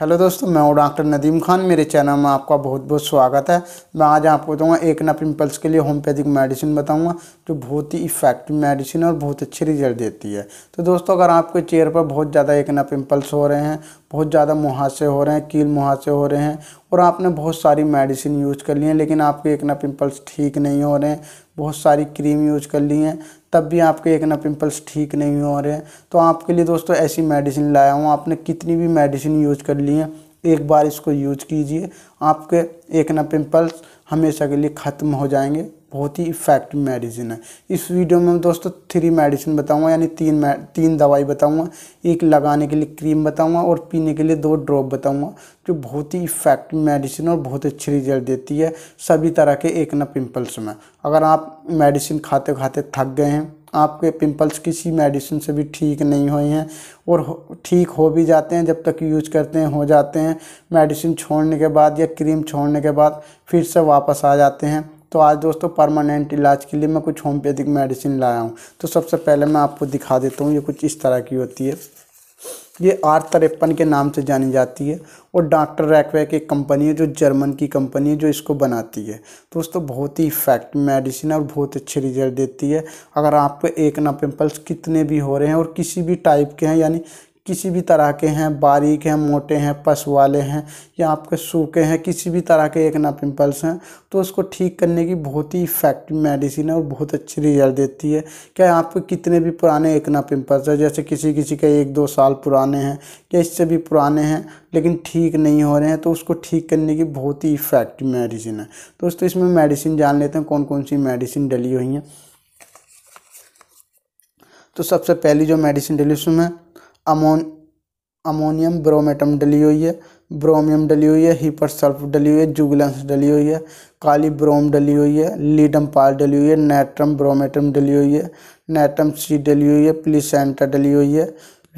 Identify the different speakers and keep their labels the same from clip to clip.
Speaker 1: hello दोस्तों मैं हूँ डॉक्टर नदीम खान मेरे चैनल में आपका बहुत बहुत स्वागत है मैं आज आपको बताऊँगा एक ना पिम्पल्स के लिए होम्योपैथिक मेडिसिन बताऊँगा जो बहुत ही इफेक्टिव मेडिसिन है और बहुत अच्छे रिजल्ट देती है तो दोस्तों अगर आपके चेहरे पर बहुत ज़्यादा एक ना पिम्पल्स हो रहे हैं बहुत ज़्यादा मुहासे हो रहे हैं कील मुहासे हो रहे हैं और आपने बहुत सारी मेडिसिन यूज कर ली है लेकिन आपके एक ना पिम्पल्स ठीक नहीं हो रहे हैं बहुत सारी क्रीम यूज कर ली हैं तब भी आपके एक ना पिंपल्स ठीक नहीं हो रहे हैं तो आपके लिए दोस्तों ऐसी मेडिसिन लाया हूँ आपने कितनी भी मेडिसिन यूज कर ली है एक बार इसको यूज कीजिए आपके एक ना पिंपल्स हमेशा के लिए ख़त्म हो जाएंगे बहुत ही इफेक्टिव मेडिसिन है इस वीडियो में दोस्तों थ्री मेडिसिन बताऊंगा यानी तीन तीन दवाई बताऊंगा एक लगाने के लिए क्रीम बताऊंगा और पीने के लिए दो ड्रॉप बताऊंगा जो बहुत ही इफेक्टिव मेडिसिन और बहुत अच्छी रिजल्ट देती है सभी तरह के एक ना पिम्पल्स में अगर आप मेडिसिन खाते खाते थक गए हैं आपके पिंपल्स किसी मेडिसिन से भी ठीक नहीं हुए हैं और ठीक हो भी जाते हैं जब तक यूज करते हैं हो जाते हैं मेडिसिन छोड़ने के बाद या क्रीम छोड़ने के बाद फिर से वापस आ जाते हैं तो आज दोस्तों परमानेंट इलाज के लिए मैं कुछ होम्योपैथिक मेडिसिन लाया हूँ तो सबसे पहले मैं आपको दिखा देता हूँ ये कुछ इस तरह की होती है ये आर तरेपन के नाम से जानी जाती है और डॉक्टर रैकवैक एक कंपनी है जो जर्मन की कंपनी है जो इसको बनाती है दोस्तों बहुत ही इफेक्टिव मेडिसिन और बहुत अच्छे रिजल्ट देती है अगर आपको एक ना पिम्पल्स कितने भी हो रहे हैं और किसी भी टाइप के हैं यानी किसी भी तरह के हैं बारीक हैं मोटे हैं पस वाले हैं या आपके सूखे हैं किसी भी तरह के एक ना पिंपल्स हैं तो उसको ठीक करने की बहुत ही इफेक्टिव मेडिसिन है और बहुत अच्छी रिजल्ट देती है क्या आपके कितने भी पुराने एक ना पिम्पल्स हैं जैसे किसी किसी के एक दो साल पुराने हैं या इससे भी पुराने हैं लेकिन ठीक नहीं हो रहे हैं तो उसको ठीक करने की बहुत ही इफेक्टिव मेडिसिन है दोस्तों इसमें मेडिसिन जान लेते हैं कौन कौन सी मेडिसिन डली हुई हैं तो सबसे पहली जो मेडिसिन डली उसमें अमोन अमोनियम ब्रोमेटम डली हुई है ब्रोमियम डली हुई है हीपर सल्फ डली हुई है जुगलेंस डली हुई है काली ब्रोम डली हुई है लीडम पाल डली हुई है नेट्रम ब्रोमेटम डली हुई है नेटम सी डली हुई है प्लीसेंटा डली हुई है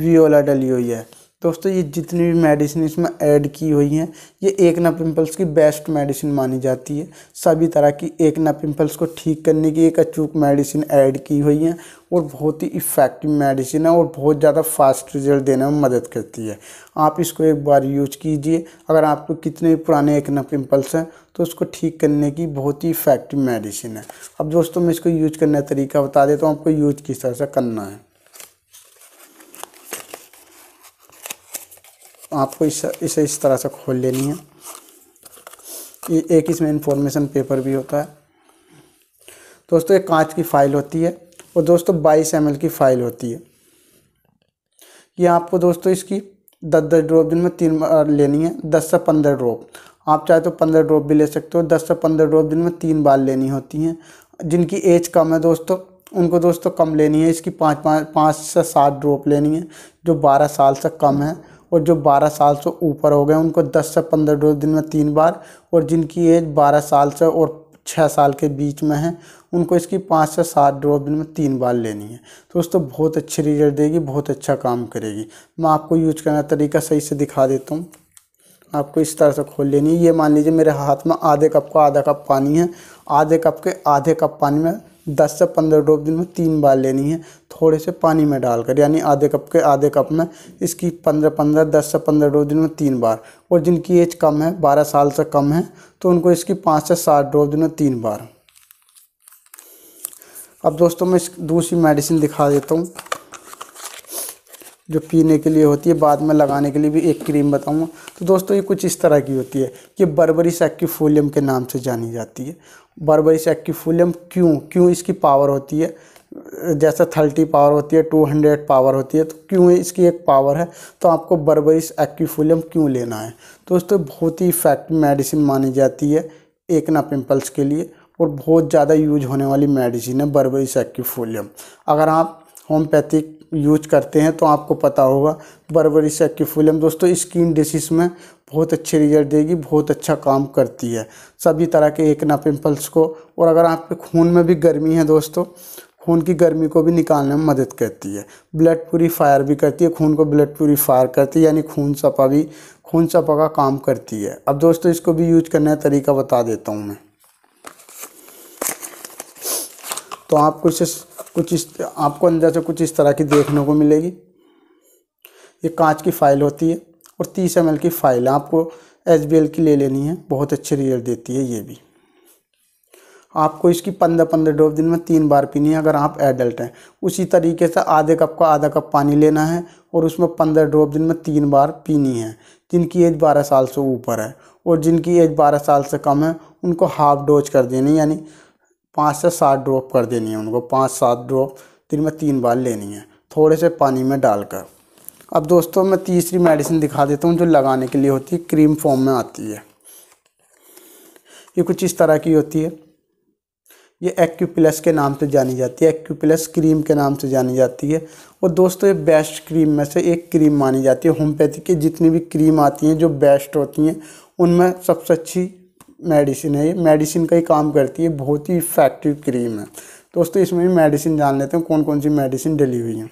Speaker 1: वियोला डली हुई है दोस्तों ये जितनी भी मेडिसिन इसमें ऐड की हुई हैं ये एक ना पिंपल्स की बेस्ट मेडिसिन मानी जाती है सभी तरह की एक ना पिंपल्स को ठीक करने की एक अचूक मेडिसिन ऐड की हुई है और बहुत ही इफ़ेक्टिव मेडिसिन है और बहुत ज़्यादा फास्ट रिजल्ट देने में मदद करती है आप इसको एक बार यूज कीजिए अगर आपको कितने पुराने एक ना पिम्पल्स हैं तो उसको ठीक करने की बहुत ही इफ़ेक्टिव मेडिसिन है अब दोस्तों मैं इसको यूज करने का तरीका बता देता हूँ आपको यूज किस तरह से करना है आपको इस इसे इस तरह से खोल लेनी है ये एक इसमें इंफॉर्मेशन पेपर भी होता है दोस्तों एक कांच की फ़ाइल होती है और दोस्तों बाईस एम की फ़ाइल होती है ये आपको दोस्तों इसकी दस दस ड्रॉप दिन में तीन बार लेनी है दस से पंद्रह ड्रॉप आप चाहे तो पंद्रह ड्रॉप भी ले सकते हो दस से पंद्रह ड्रॉप दिन में तीन बार लेनी होती हैं जिनकी एज कम है दोस्तों उनको दोस्तों कम लेनी है इसकी पाँच पाँच पाँच से सात ड्रॉप लेनी है जो बारह साल से कम है और जो 12 साल से ऊपर हो गए उनको 10 से 15 डोज दिन में तीन बार और जिनकी एज 12 साल से और छः साल के बीच में है उनको इसकी पाँच से सात डोज दिन में तीन बार लेनी है तो तो बहुत अच्छी रिजल्ट देगी बहुत अच्छा काम करेगी मैं आपको यूज करना तरीका सही से दिखा देता हूँ आपको इस तरह से खोल लेनी है ये मान लीजिए मेरे हाथ में आधे कप का आधा कप पानी है आधे कप के आधे कप पानी में 10 से 15 ड्रॉप दिन में तीन बार लेनी है थोड़े से पानी में डालकर यानी आधे कप के आधे कप में इसकी 15 15 10 से 15 ड्रॉप दिन में तीन बार और जिनकी एज कम है 12 साल से कम है तो उनको इसकी पाँच से सात ड्रॉप दिन में तीन बार अब दोस्तों मैं इस दूसरी मेडिसिन दिखा देता हूँ जो पीने के लिए होती है बाद में लगाने के लिए भी एक क्रीम बताऊंगा तो दोस्तों ये कुछ इस तरह की होती है ये बर्बरी सैक्यूफोलियम के नाम से जानी जाती है बर्बरी सैक्यूफोलियम क्यों क्यों इसकी पावर होती है जैसे थर्टी पावर होती है टू हंड्रेड पावर होती है तो क्यों इसकी एक पावर है तो आपको बर्बरीस एक्यूफुलियम क्यों लेना है दोस्तों तो बहुत ही इफेक्टिव मेडिसिन मानी जाती है एक ना पिम्पल्स के लिए और बहुत ज़्यादा यूज होने वाली मेडिसिन है बर्बरीस एक्यूफोलियम अगर आप होम्योपैथिक यूज करते हैं तो आपको पता होगा बरबरी से एक्कीफुलम दोस्तों स्किन डिसीज में बहुत अच्छे रिजल्ट देगी बहुत अच्छा काम करती है सभी तरह के एक ना पिम्पल्स को और अगर आपके खून में भी गर्मी है दोस्तों खून की गर्मी को भी निकालने में मदद करती है ब्लड प्योरीफायर भी करती है खून को ब्लड प्योरीफायर करती है यानी खून सपा भी खून सपा का काम करती है अब दोस्तों इसको भी यूज करने का तरीका बता देता हूँ मैं तो आपको इसे कुछ इस आपको अंदर से कुछ इस तरह की देखने को मिलेगी ये कांच की फ़ाइल होती है और तीस एम की फ़ाइल आपको एच की ले लेनी है बहुत अच्छी रिजल्ट देती है ये भी आपको इसकी पंद्रह पंद्रह डोब दिन में तीन बार पीनी है अगर आप एडल्ट हैं उसी तरीके से आधे कप का आधा कप पानी लेना है और उसमें पंद्रह डोब दिन में तीन बार पीनी है जिनकी एज बारह साल से ऊपर है और जिनकी एज बारह साल से कम है उनको हाफ डोज कर देनी यानी पाँच से सात ड्रॉप कर देनी है उनको पाँच सात ड्रॉप दिन में तीन बार लेनी है थोड़े से पानी में डालकर अब दोस्तों मैं तीसरी मेडिसिन दिखा देता हूँ जो लगाने के लिए होती है क्रीम फॉर्म में आती है ये कुछ इस तरह की होती है ये एक्यू प्लस के नाम से जानी जाती है एक्यू प्लस क्रीम के नाम से जानी जाती है और दोस्तों ये बेस्ट क्रीम में से एक क्रीम मानी जाती है होम्योपैथी की जितनी भी क्रीम आती हैं जो बेस्ट होती हैं उनमें सबसे अच्छी मेडिसिन है ये मेडिसिन का ही काम करती है बहुत ही इफेक्टिव क्रीम है दोस्तों इसमें भी मेडिसिन जान लेते हैं कौन कौन सी मेडिसिन डली हुई है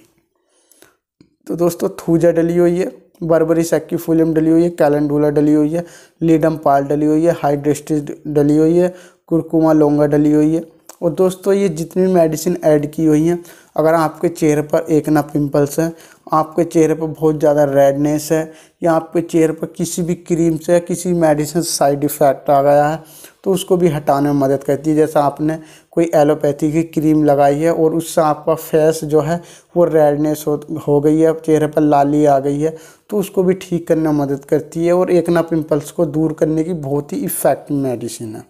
Speaker 1: तो दोस्तों थूजा डली हुई है बर्बरी सेक्कीफुलियम डली हुई है कैलेंडूला डली हुई है लीडम पाल डली हुई है हाइड्रेस्टिस डली हुई है कुरकुमा लोंगा डली हुई है और दोस्तों ये जितनी मेडिसिन ऐड की हुई हैं अगर आपके चेहरे पर एक ना पिंपल्स हैं आपके चेहरे पर बहुत ज़्यादा रेडनेस है या आपके चेहरे पर किसी भी क्रीम से या किसी मेडिसिन से साइड इफ़ेक्ट आ गया है तो उसको भी हटाने में मदद करती है जैसा आपने कोई एलोपैथी की क्रीम लगाई है और उससे आपका फेस जो है वो रेडनेस हो हो गई है चेहरे पर लाली आ गई है तो उसको भी ठीक करने में मदद करती है और एक ना पिम्पल्स को दूर करने की बहुत ही इफ़ेक्टिव मेडिसिन है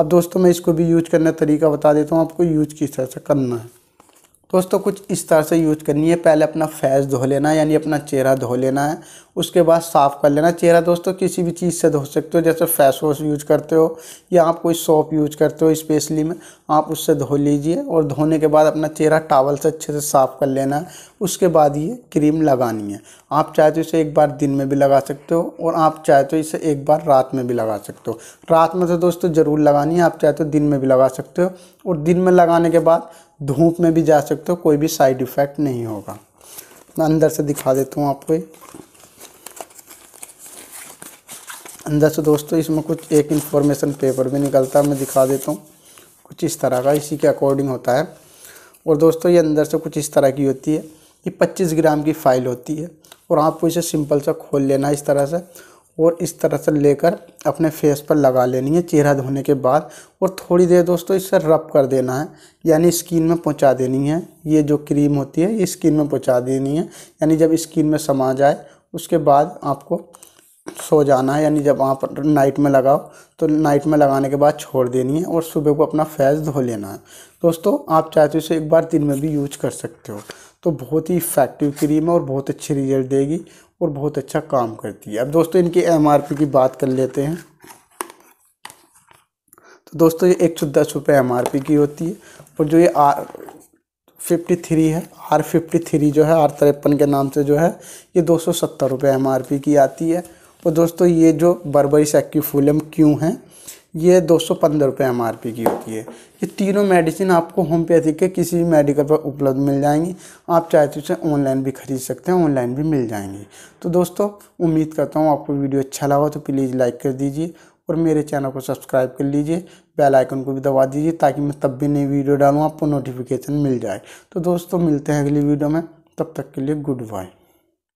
Speaker 1: अब दोस्तों मैं इसको भी यूज करने का तरीका बता देता हूँ आपको यूज किस तरह से करना है दोस्तों कुछ इस तरह से यूज करनी है पहले अपना फैस धो लेना है यानी अपना चेहरा धो लेना है उसके बाद साफ़ कर लेना चेहरा दोस्तों किसी भी चीज़ से धो सकते हो जैसे फेस वॉश यूज करते हो या आप कोई सोप यूज करते हो स्पेशली में आप उससे धो लीजिए और धोने के बाद अपना चेहरा टावल से अच्छे से साफ़ कर लेना है उसके बाद ये क्रीम लगानी है आप चाहे तो इसे एक बार दिन में भी लगा सकते हो और आप चाहे तो इसे एक बार रात में भी लगा सकते हो रात में तो दोस्तों ज़रूर लगानी है आप चाहे तो दिन में भी लगा सकते हो और दिन में लगाने के बाद धूप में भी जा सकते हो कोई भी साइड इफ़ेक्ट नहीं होगा मैं अंदर से दिखा देता हूँ आपको अंदर से दोस्तों इसमें कुछ एक इन्फॉर्मेशन पेपर भी निकलता है मैं दिखा देता हूँ कुछ इस तरह का इसी के अकॉर्डिंग होता है और दोस्तों ये अंदर से कुछ इस तरह की होती है ये 25 ग्राम की फ़ाइल होती है और आपको इसे सिंपल सा खोल लेना इस तरह से और इस तरह से लेकर अपने फेस पर लगा लेनी है चेहरा धोने के बाद और थोड़ी देर दोस्तों इसे रब कर देना है यानी स्किन में पहुंचा देनी है ये जो क्रीम होती है ये स्किन में पहुंचा देनी है यानी जब स्किन में समा जाए उसके बाद आपको सो जाना है यानी जब आप नाइट में लगाओ तो नाइट में लगाने के बाद छोड़ देनी है और सुबह को अपना फेस धो लेना है दोस्तों आप चाहते हो तो इसे एक बार दिन में भी यूज कर सकते हो तो बहुत ही इफेक्टिव क्रीम है और बहुत अच्छे रिजल्ट देगी और बहुत अच्छा काम करती है अब दोस्तों इनकी एम की बात कर लेते हैं तो दोस्तों ये एक सौ दस रुपये एम की होती है और जो ये आर फिफ्टी थ्री है आर फिफ्टी थ्री जो है आर तिरपन के नाम से जो है ये दो सौ सत्तर रुपये एम की आती है और दोस्तों ये जो बर्बरी सेक्यूफुलम क्यों है ये दो सौ पंद्रह रुपये एम की होती है ये तीनों मेडिसिन आपको होम्योपैथी के किसी भी मेडिकल पर उपलब्ध मिल जाएंगी आप चाहे तो उसे ऑनलाइन भी खरीद सकते हैं ऑनलाइन भी मिल जाएंगी तो दोस्तों उम्मीद करता हूँ आपको वीडियो अच्छा लगा तो प्लीज़ लाइक कर दीजिए और मेरे चैनल को सब्सक्राइब कर लीजिए बेल आइकन को भी दबा दीजिए ताकि मैं तब भी नई वीडियो डालूँ आपको नोटिफिकेशन मिल जाए तो दोस्तों मिलते हैं अगली वीडियो में तब तक के लिए गुड बाय